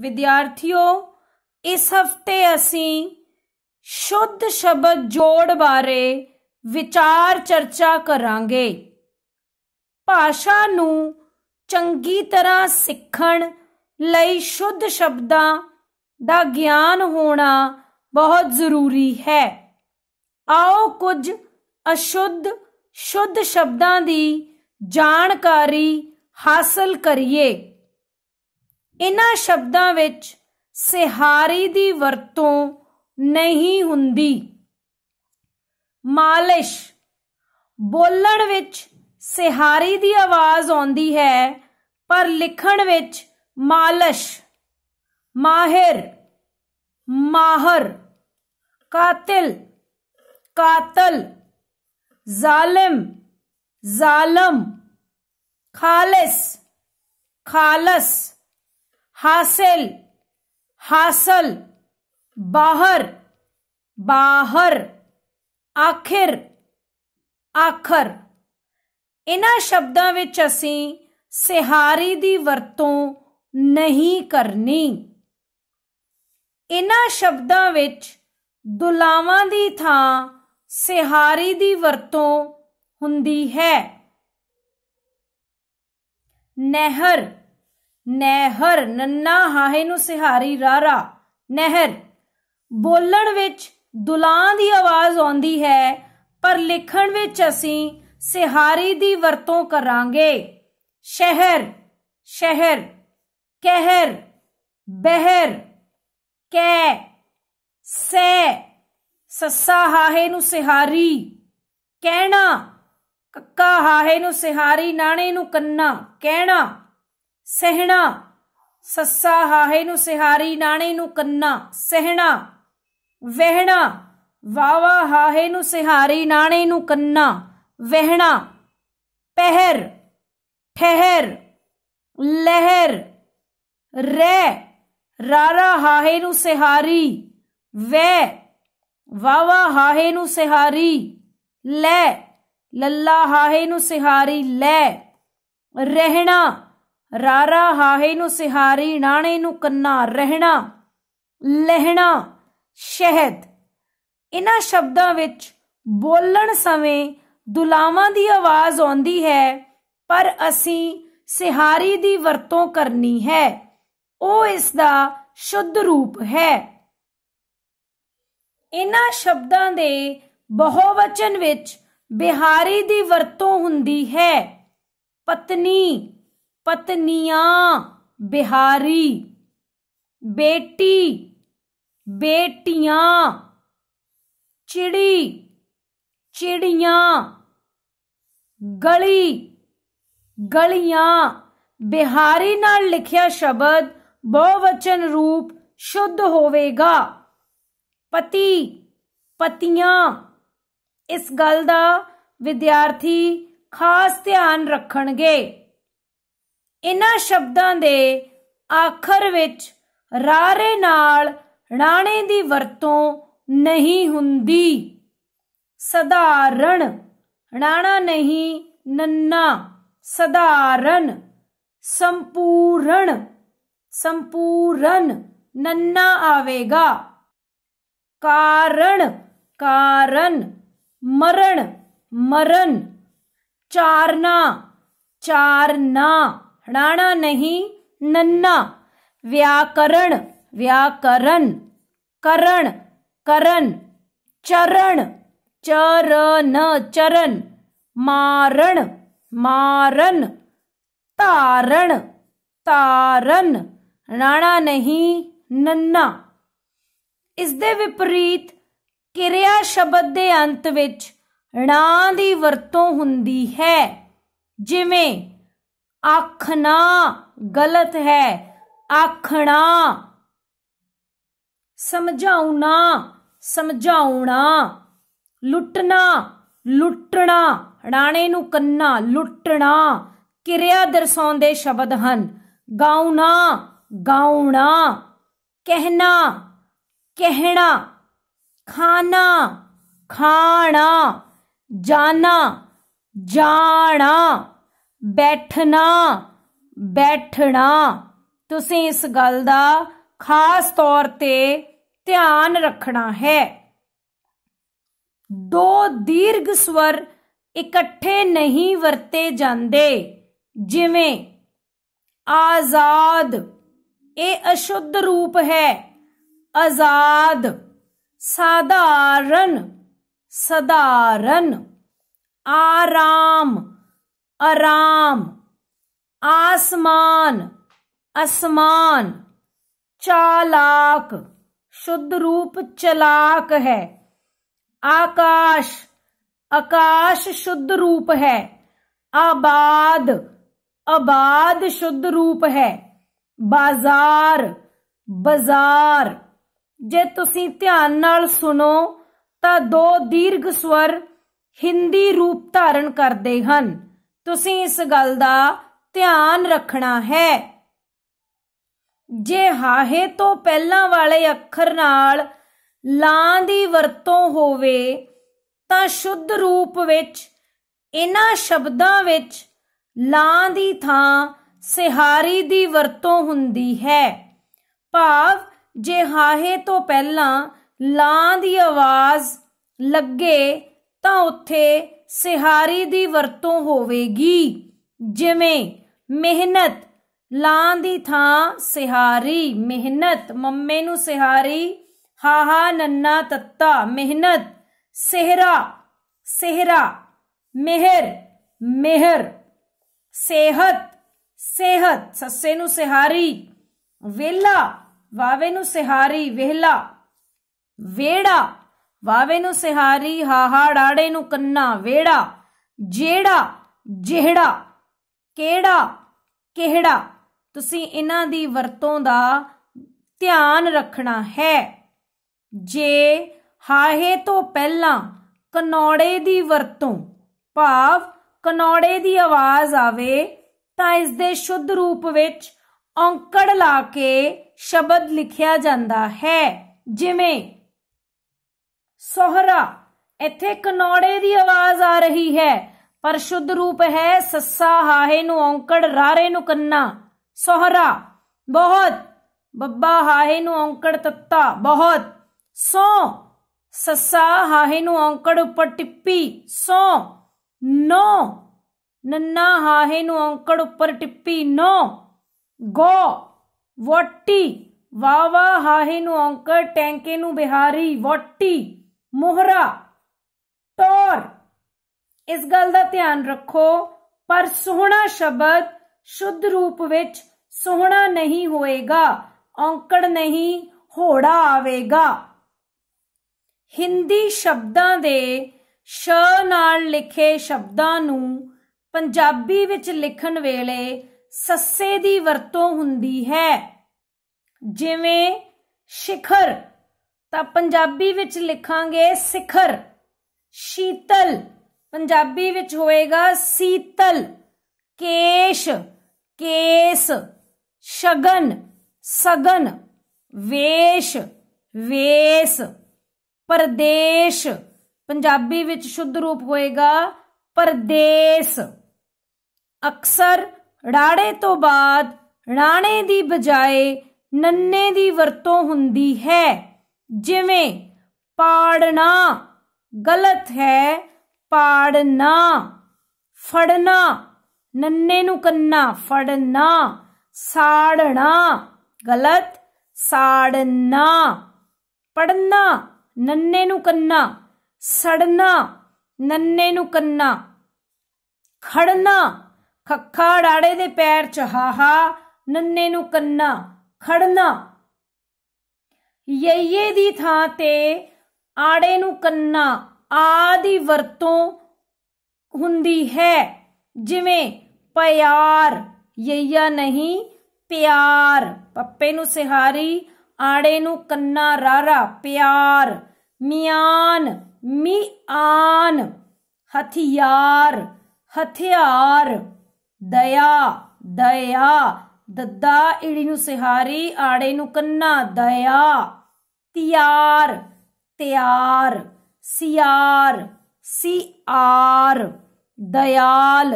ਵਿਦਿਆਰਥੀਓ ਇਸ ਹਫਤੇ ਅਸੀਂ ਸ਼ੁੱਧ ਸ਼ਬਦ ਜੋੜ ਬਾਰੇ ਵਿਚਾਰ ਚਰਚਾ ਕਰਾਂਗੇ ਭਾਸ਼ਾ ਨੂੰ ਚੰਗੀ ਤਰ੍ਹਾਂ ਸਿੱਖਣ ਲਈ ਸ਼ੁੱਧ ਸ਼ਬਦਾਂ ਦਾ ਗਿਆਨ ਹੋਣਾ ਬਹੁਤ ਜ਼ਰੂਰੀ ਹੈ ਆਓ ਕੁਝ ਅਸ਼ੁੱਧ ਸ਼ੁੱਧ ਸ਼ਬਦਾਂ ਦੀ ਜਾਣਕਾਰੀ ਹਾਸਲ ਕਰੀਏ ਇਹਨਾਂ ਸ਼ਬਦਾਂ ਵਿੱਚ ਸਿਹਾਰੀ ਦੀ ਵਰਤੋਂ ਨਹੀਂ ਹੁੰਦੀ ਮਾਲਿਸ਼ ਬੋਲਣ ਵਿੱਚ ਸਿਹਾਰੀ ਦੀ ਆਵਾਜ਼ ਆਉਂਦੀ ਹੈ ਪਰ ਲਿਖਣ ਵਿੱਚ ਮਾਲਿਸ਼ ਮਾਹਿਰ ਮਾਹਰ ਕਾਤਿਲ ਕਾਤਲ ਜ਼ਾਲਿਮ ਜ਼ਾਲਮ ਖਾਲਸ ਖਾਲਸ हासिल हासिल बाहर बाहर आखिर ਆਖਰ ਇਹਨਾਂ ਸ਼ਬਦਾਂ ਵਿੱਚ ਅਸੀਂ ਸਿਹਾਰੀ ਦੀ ਵਰਤੋਂ ਨਹੀਂ ਕਰਨੀ ਇਹਨਾਂ ਸ਼ਬਦਾਂ ਵਿੱਚ ਦੁਲਾਵਾਂ ਦੀ ਥਾਂ ਸਿਹਾਰੀ ਦੀ ਵਰਤੋਂ ਹੁੰਦੀ ਹੈ ਨਹਿਰ ਨਹਿਰ ਨੰਨਾ ਹਾਹੇ ਨੂੰ ਸਿਹਾਰੀ ਰਾਰਾ ਨਹਿਰ ਬੋਲਣ ਵਿੱਚ ਦੁਲਾਂ ਦੀ ਆਵਾਜ਼ ਆਉਂਦੀ ਹੈ ਪਰ ਲਿਖਣ ਵਿੱਚ ਅਸੀਂ ਸਿਹਾਰੀ ਦੀ ਵਰਤੋਂ ਕਰਾਂਗੇ ਸ਼ਹਿਰ ਸ਼ਹਿਰ ਕਹਿਰ ਬਹਿਰ ਕੈ ਸੈ ਸੱਸਾ ਹਾਹੇ ਨੂੰ ਸਿਹਾਰੀ ਕਹਿਣਾ ਕੱਕਾ ਹਾਹੇ ਨੂੰ ਸਿਹਾਰੀ ਨਾਣੇ ਨੂੰ ਕੰਨਾ ਕਹਿਣਾ ਸਹਿਣਾ ਸੱਸਾ ਹਾਹੇ ਨੂੰ ਸਿਹਾਰੀ ਨਾਣੇ ਨੂੰ ਕੰਨਾ ਸਹਿਣਾ ਵਹਿਣਾ ਵਾਵਾ ਹਾਹੇ ਨੂੰ ਸਿਹਾਰੀ ਨਾਣੇ ਨੂੰ ਕੰਨਾ ਵਹਿਣਾ ਪਹਿਰ ਠਹਿਰ ਲਹਿਰ ਰੇ ਰਾਰਾ ਹਾਹੇ ਨੂੰ ਸਿਹਾਰੀ ਵੈ ਵਾਵਾ ਹਾਹੇ ਨੂੰ ਸਿਹਾਰੀ ਲੈ ਲੱਲਾ ਹਾਹੇ ਨੂੰ ਸਿਹਾਰੀ ਲੈ ਰਹਿਣਾ ਰਾਰਾ ਹਾਹੇ ਨੂੰ ਸਿਹਾਰੀ ਨਾਣੇ ਨੂੰ ਕੰਨਾ ਰਹਿਣਾ ਲਹਿਣਾ ਸ਼ਹਿਦ ਇਹਨਾਂ ਸ਼ਬਦਾਂ ਵਿੱਚ ਬੋਲਣ ਸਮੇਂ ਦੁਲਾਵਾਂ ਦੀ ਆਵਾਜ਼ ਆਉਂਦੀ ਹੈ ਪਰ ਅਸੀਂ ਸਿਹਾਰੀ ਦੀ ਵਰਤੋਂ ਕਰਨੀ ਹੈ ਉਹ ਇਸ ਦਾ ਸ਼ੁੱਧ ਰੂਪ ਹੈ ਇਹਨਾਂ ਸ਼ਬਦਾਂ ਦੇ ਬਹੁਵਚਨ ਵਿੱਚ ਬਿਹਾਰੀ ਦੀ ਵਰਤੋਂ ਹੁੰਦੀ ਹੈ ਪਤਨੀ ਪਤਨੀਆਂ ਬਿਹਾਰੀ ਬੇਟੀ ਬੇਟੀਆਂ ਚਿੜੀ ਚਿੜੀਆਂ ਗਲੀ ਗਲੀਆਂ ਬਿਹਾਰੀ ਨਾਲ ਲਿਖਿਆ ਸ਼ਬਦ ਬਹੁਵਚਨ ਰੂਪ ਸ਼ੁੱਧ ਹੋਵੇਗਾ ਪਤੀ ਪਤੀਆਂ ਇਸ ਗੱਲ ਦਾ ਵਿਦਿਆਰਥੀ ਖਾਸ ਧਿਆਨ ਰੱਖਣਗੇ ਇਹਨਾਂ ਸ਼ਬਦਾਂ ਦੇ ਆਖਰ ਵਿੱਚ ਰਾਰੇ ਨਾਲ ਰਾਣੇ ਦੀ ਵਰਤੋਂ ਨਹੀਂ ਹੁੰਦੀ ਸਧਾਰਨ ਰਾਣਾ ਨਹੀਂ ਨੰਨਾ ਸਧਾਰਨ ਸੰਪੂਰਨ ਸੰਪੂਰਨ ਨੰਨਾ ਆਵੇਗਾ ਕਾਰਣ ਕਾਰਨ ਮਰਨ ਮਰਨ ਚਾਰਨਾ ਚਾਰਨਾ ਹਣਾਣਾ ਨਹੀਂ ਨੰਨਾ ਵਿਆਕਰਣ ਵਿਆਕਰਨ ਕਰਨ ਕਰਨ ਚਰਣ ਚਰਨ ਚਰਨ ਮਾਰਣ ਮਾਰਨ ਤਾਰਨ ਤਾਰਨ ਰਾਣਾ ਨਹੀਂ ਨੰਨਾ ਇਸ ਦੇ ਵਿਪਰੀਤ ਕਿਰਿਆ ਸ਼ਬਦ ਦੇ ਅੰਤ ਵਿੱਚ ਣਾ ਦੀ ਵਰਤੋਂ ਹੁੰਦੀ ਹੈ ਜਿਵੇਂ ਆਖਣਾ ਗਲਤ ਹੈ ਆਖਣਾ ਸਮਝਾਉਣਾ ਸਮਝਾਉਣਾ ਲੁੱਟਣਾ ਲੁੱਟਣਾ ਰਾਣੇ ਨੂੰ ਕੰਨਾ ਲੁੱਟਣਾ ਕਿਰਿਆ ਦਰਸਾਉਂਦੇ ਸ਼ਬਦ ਹਨ ਗਾਉਣਾ ਗਾਉਣਾ ਕਹਿਣਾ ਕਹਿਣਾ ਖਾਣਾ ਖਾਣਾ ਜਾਣਾ ਜਾਣਾ ਬੈਠਣਾ ਬੈਠਣਾ ਤੁਸੀਂ ਇਸ ਗੱਲ ਦਾ ਖਾਸ ਤੌਰ ਤੇ ਧਿਆਨ ਰੱਖਣਾ ਹੈ ਦੋ ਦੀਰਘ ਸਵਰ ਇਕੱਠੇ ਨਹੀਂ ਵਰਤੇ ਜਾਂਦੇ ਜਿਵੇਂ ਆਜ਼ਾਦ ਇਹ ਅਸ਼ੁੱਧ ਰੂਪ ਹੈ ਆਜ਼ਾਦ ਸਾਧਾਰਨ ਸਧਾਰਨ ਆਰਾਮ आराम आसमान असमान चालाक शुद्ध रूप चलाक है आकाश आकाश शुद्ध रूप है आबाद आबाद शुद्ध रूप है बाजार बाजार ਜੇ ਤੁਸੀਂ ਧਿਆਨ ਨਾਲ ਸੁਣੋ ਤਾਂ ਦੋ ਦੀਰਘ ਸਵਰ ਹਿੰਦੀ ਰੂਪ ਧਾਰਨ ਕਰਦੇ ਹਨ ਤੁਸੀਂ ਇਸ ਗੱਲ ਦਾ ਧਿਆਨ ਰੱਖਣਾ ਹੈ ਜੇ ਹਾਹੇ ਤੋਂ ਪਹਿਲਾਂ ਵਾਲੇ ਅੱਖਰ ਨਾਲ ਲਾਂ ਦੀ ਵਰਤੋਂ ਹੋਵੇ ਤਾਂ ਸ਼ੁੱਧ ਰੂਪ ਵਿੱਚ ਇਹਨਾਂ ਸ਼ਬਦਾਂ ਵਿੱਚ ਲਾਂ ਦੀ ਥਾਂ ਸਿਹਾਰੀ ਦੀ ਵਰਤੋਂ ਹੁੰਦੀ ਹੈ ਭਾਵ ਜੇ ਹਾਹੇ ਤੋਂ ਪਹਿਲਾਂ ਲਾਂ ਦੀ ਆਵਾਜ਼ ਲੱਗੇ ਤਾਂ ਉੱਥੇ ਸਿਹਾਰੇ ਦੀ ਵਰਤੋਂ ਹੋਵੇਗੀ ਜਿਵੇਂ ਮਿਹਨਤ ਲਾਂ ਦੀ ਥਾਂ ਸਿਹਾਰੀ ਮਿਹਨਤ ਮੰਮੇ ਨੂੰ ਸਿਹਾਰੀ ਹਾ ਹਾ ਨੰਨਾ ਤੱਤਾ ਮਿਹਨਤ ਸਿਹਰਾ ਸਿਹਰਾ ਮਿਹਰ ਮਿਹਰ सेहत सेहत सस्से नु सिहारी वेला वावे नु सिहारी वेला वेड़ा ਵਾਵੇ ਨੂੰ ਸਿਹਾਰੀ ਹਾਹਾ ਡਾੜੇ ਨੂੰ ਕੰਨਾ ਵੇੜਾ ਜਿਹੜਾ ਜਿਹੜਾ ਕਿਹੜਾ ਕਿਹੜਾ ਤੁਸੀਂ ਇਹਨਾਂ ਦੀ ਵਰਤੋਂ ਦਾ ਧਿਆਨ ਰੱਖਣਾ ਹੈ ਜੇ ਹਾਹੇ ਤੋਂ ਪਹਿਲਾਂ ਕਨੌੜੇ ਦੀ ਵਰਤੋਂ ਭਾਵ ਕਨੌੜੇ ਦੀ ਆਵਾਜ਼ ਆਵੇ ਤਾਂ ਇਸ ਦੇ ਸ਼ੁੱਧ ਰੂਪ ਵਿੱਚ ਔਂਕੜ ਲਾ ਕੇ ਸ਼ਬਦ ਲਿਖਿਆ ਜਾਂਦਾ ਹੈ ਜਿਵੇਂ ਸੋਹਰਾ ਇੱਥੇ ਕਨੌੜੇ ਦੀ ਆਵਾਜ਼ ਆ ਰਹੀ ਹੈ ਪਰ ਸ਼ੁੱਧ ਰੂਪ ਹੈ ਸੱਸਾ ਹਾਹੇ ਨੂੰ ਔਂਕੜ ਰਾਰੇ ਨੂੰ ਕੰਨਾ ਸੋਹਰਾ ਬਹੁਤ ਬੱਬਾ ਹਾਹੇ ਨੂੰ ਔਂਕੜ ਤੱਤਾ ਬਹੁਤ ਸੋ ਸੱਸਾ ਹਾਹੇ ਨੂੰ ਔਂਕੜ ਉੱਪਰ ਟਿੱਪੀ ਸੋ ਨੋ ਨੰਨਾ ਹਾਹੇ ਨੂੰ ਔਂਕੜ ਉੱਪਰ ਟਿੱਪੀ ਨੋ ਗੋ ਵਾਟੀ ਵਾਵਾ ਹਾਹੇ ਨੂੰ ਔਂਕੜ ਟੈਂਕੇ ਨੂੰ ਬਿਹਾਰੀ ਵਾਟੀ ਮੋਹਰਾ ਤੌਰ ਇਸ ਗੱਲ ਦਾ ਧਿਆਨ ਰੱਖੋ ਪਰ ਸੋਹਣਾ ਸ਼ਬਦ ਸ਼ੁੱਧ ਰੂਪ ਵਿੱਚ ਸੋਹਣਾ ਨਹੀਂ ਹੋਏਗਾ ਔਂਕੜ ਨਹੀਂ ਹੋੜਾ ਆਵੇਗਾ ਹਿੰਦੀ ਸ਼ਬਦਾਂ ਦੇ ਸ਼ ਨਾਲ ਲਿਖੇ ਸ਼ਬਦਾਂ ਨੂੰ ਪੰਜਾਬੀ ਵਿੱਚ ਲਿਖਣ ਵੇਲੇ ਸੱਸੇ ਦੀ ਵਰਤੋਂ ਹੁੰਦੀ ਹੈ ਜਿਵੇਂ ਸ਼ਿਖਰ ਤਾਂ ਪੰਜਾਬੀ ਵਿੱਚ ਲਿਖਾਂਗੇ ਸਿਖਰ ਸ਼ੀਤਲ ਪੰਜਾਬੀ ਵਿੱਚ ਹੋਏਗਾ ਸੀਤਲ ਕੇਸ਼ ਕੇਸ ਸ਼ਗਨ ਸਗਨ ਵੇਸ਼ ਵੇਸ ਪਰਦੇਸ਼ ਪੰਜਾਬੀ ਵਿੱਚ ਸ਼ੁੱਧ ਰੂਪ ਹੋਏਗਾ ਪਰਦੇਸ ਅਕਸਰ ੜਾੜੇ ਤੋਂ ਬਾਅਦ ੜਾਣੇ ਦੀ ਬਜਾਏ ਨੰਨੇ ਦੀ ਵਰਤੋਂ ਹੁੰਦੀ ਹੈ ਜਿਵੇਂ ਪਾੜਨਾ ਗਲਤ ਹੈ ਪਾੜਨਾ ਫੜਨਾ ਨੰਨੇ ਨੂੰ ਕੰਨਾ ਫੜਨਾ ਸਾੜਨਾ ਗਲਤ ਸਾੜਨਾ ਪੜਨਾ ਨੰਨੇ ਨੂੰ ਕੰਨਾ ਸੜਨਾ ਨੰਨੇ ਨੂੰ ਕੰਨਾ ਖੜਨਾ ਖੱਖਾ ਡਾੜੇ ਦੇ ਪੈਰ ਚ ਹਾਹਾ ਨੰਨੇ ਨੂੰ ਕੰਨਾ ਖੜਨਾ ਯਈਏ ਦੀ ਥਾਂ ਤੇ ਆੜੇ ਨੂੰ ਕੰਨਾ ਆਦੀ ਵਰਤੋਂ ਹੁੰਦੀ ਹੈ ਜਿਵੇਂ ਪਿਆਰ ਯਈਆ ਨਹੀਂ ਪਿਆਰ ਪੱਪੇ ਨੂੰ ਸਿਹਾਰੀ ਆੜੇ ਨੂੰ ਕੰਨਾ ਰਾਰਾ ਪਿਆਰ ਮਿਆਨ ਮਿਆਨ ਹਥਿਆਰ ਹਥਿਆਰ ਦਇਆ ਦਇਆ ਦੱਦਾ ਈੜੀ ਨੂੰ ਸਿਹਾਰੀ ਆੜੇ ਨੂੰ ਕੰਨਾ ਦਇਆ ਤਿਆਰ ਤਿਆਰ ਸਿਆਰ ਸੀ ਆਰ दयाल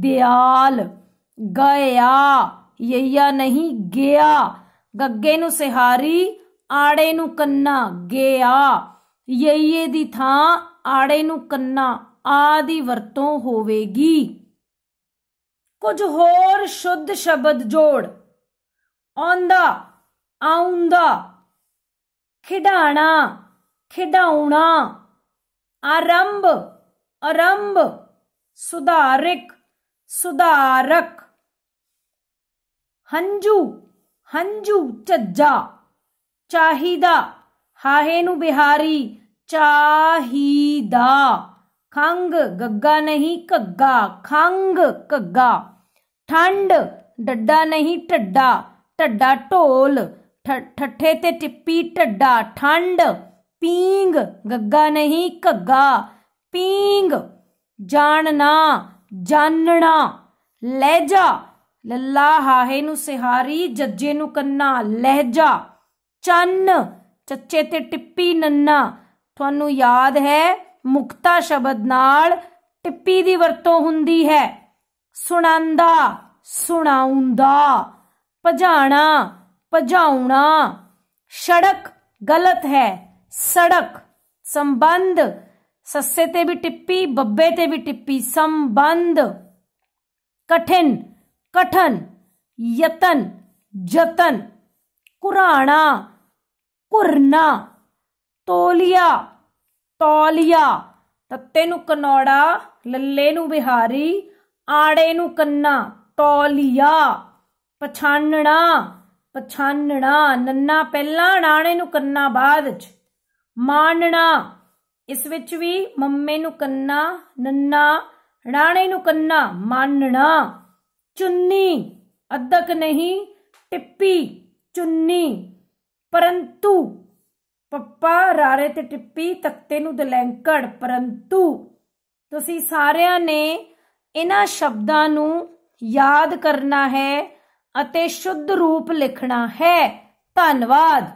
ਦਿਆਲ ਗਇਆ ਯਈਆ ਨਹੀਂ ਗਿਆ ਗੱਗੇ ਨੂੰ ਸਿਹਾਰੀ ਆੜੇ ਨੂੰ ਕੰਨਾ ਗਿਆ ਯਈਏ ਦੀ ਥਾਂ ਆੜੇ ਨੂੰ ਕੰਨਾ ਆ ਦੀ ਵਰਤੋਂ ਹੋਵੇਗੀ ਕੁਝ ਹੋਰ ਸ਼ੁੱਧ ਸ਼ਬਦ ਜੋੜ ਆਉਂਦਾ ਆਉਂਦਾ ਖਿਡਾਣਾ ਖਿਡਾਉਣਾ ਆਰੰਭ ਆਰੰਭ ਸੁਧਾਰਿਕ ਸੁਧਾਰਕ ਹੰਝੂ ਹੰਝੂ ਚੱਜਾ ਚਾਹੀਦਾ ਹਾਹੇ ਨੂੰ ਬਿਹਾਰੀ ਚਾਹੀਦਾ ਖੰਗ ਗੱਗਾ ਨਹੀਂ ਕੱਗਾ ਖੰਗ ਕੱਗਾ ਠੰਡ ਡੱਡਾ ਨਹੀਂ ਢੱਡਾ ਢੱਡਾ ਢੋਲ ਠੱਠੇ ਤੇ ਟਿੱਪੀ ਢੱਡਾ ਠੰਡ ਪੀਂਗ ਗੱਗਾ ਨਹੀਂ ਘੱਗਾ ਪੀਂਗ ਜਾਣਨਾ ਜਾਣਣਾ ਲਹਿਜਾ ਲੱਲਾ ਹਾਹੇ ਨੂੰ ਸਿਹਾਰੀ ਜੱਜੇ ਨੂੰ ਕੰਨਾ ਲਹਿਜਾ ਚੰਨ ਚੱਚੇ ਤੇ ਟਿੱਪੀ ਨੰਨਾ ਤੁਹਾਨੂੰ ਯਾਦ ਹੈ ਮੁਕਤਾ ਸ਼ਬਦ ਨਾਲ ਟਿੱਪੀ ਦੀ ਵਰਤੋਂ ਹੁੰਦੀ ਹੈ ਸੁਣਾਂਦਾ ਸੁਣਾਉਂਦਾ ਭਜਾਣਾ ਭਜਾਉਣਾ ਸੜਕ ਗਲਤ ਹੈ ਸੜਕ ਸੰਬੰਧ ਸੱਸੇ ਤੇ ਵੀ ਟਿੱਪੀ ਬੱਬੇ ਤੇ ਵੀ ਟਿੱਪੀ ਸੰਬੰਧ ਕਠਿਨ ਕਠਨ ਯਤਨ ਜਤਨ ਕੁਰਾਣਾ ਕੁਰਨਾ ਤੋਲੀਆ ਤੋਲੀਆ ਤੱਤੇ ਨੂੰ ਕਨੌੜਾ ਲੱਲੇ ਨੂੰ ਬਿਹਾਰੀ ਆੜੇ ਨੂੰ ਕੰਨਾ ਟੋਲੀਆ ਪਛਾਨਣਾ ਪਛਾਨਣਾ ਨੰਨਾ ਪਹਿਲਾਂ ਡਾਣੇ ਨੂੰ ਕੰਨਾ ਬਾਅਦ ਚ ਮਾਨਣਾ ਇਸ ਵਿੱਚ ਵੀ ਮੰਮੇ ਨੂੰ ਕੰਨਾ ਨੰਨਾ ਰਾਣੇ ਨੂੰ ਕੰਨਾ ਮਾਨਣਾ ਚੁੰਨੀ ਅਦਕ ਨਹੀਂ ਟਿੱਪੀ ਚੁੰਨੀ ਪਰੰਤੂ ਪੱਪਾ ਰਾਰੇ ਤੇ ਟਿੱਪੀ ਤਖਤੇ ਨੂੰ ਦਲੈਂਕੜ ਪਰੰਤੂ ਤੁਸੀਂ ਸਾਰਿਆਂ ਨੇ ਇਹਨਾਂ ਸ਼ਬਦਾਂ ਨੂੰ ਯਾਦ ਕਰਨਾ ਹੈ ਅਤੇ ਸ਼ੁੱਧ ਰੂਪ ਲਿਖਣਾ ਹੈ ਧੰਨਵਾਦ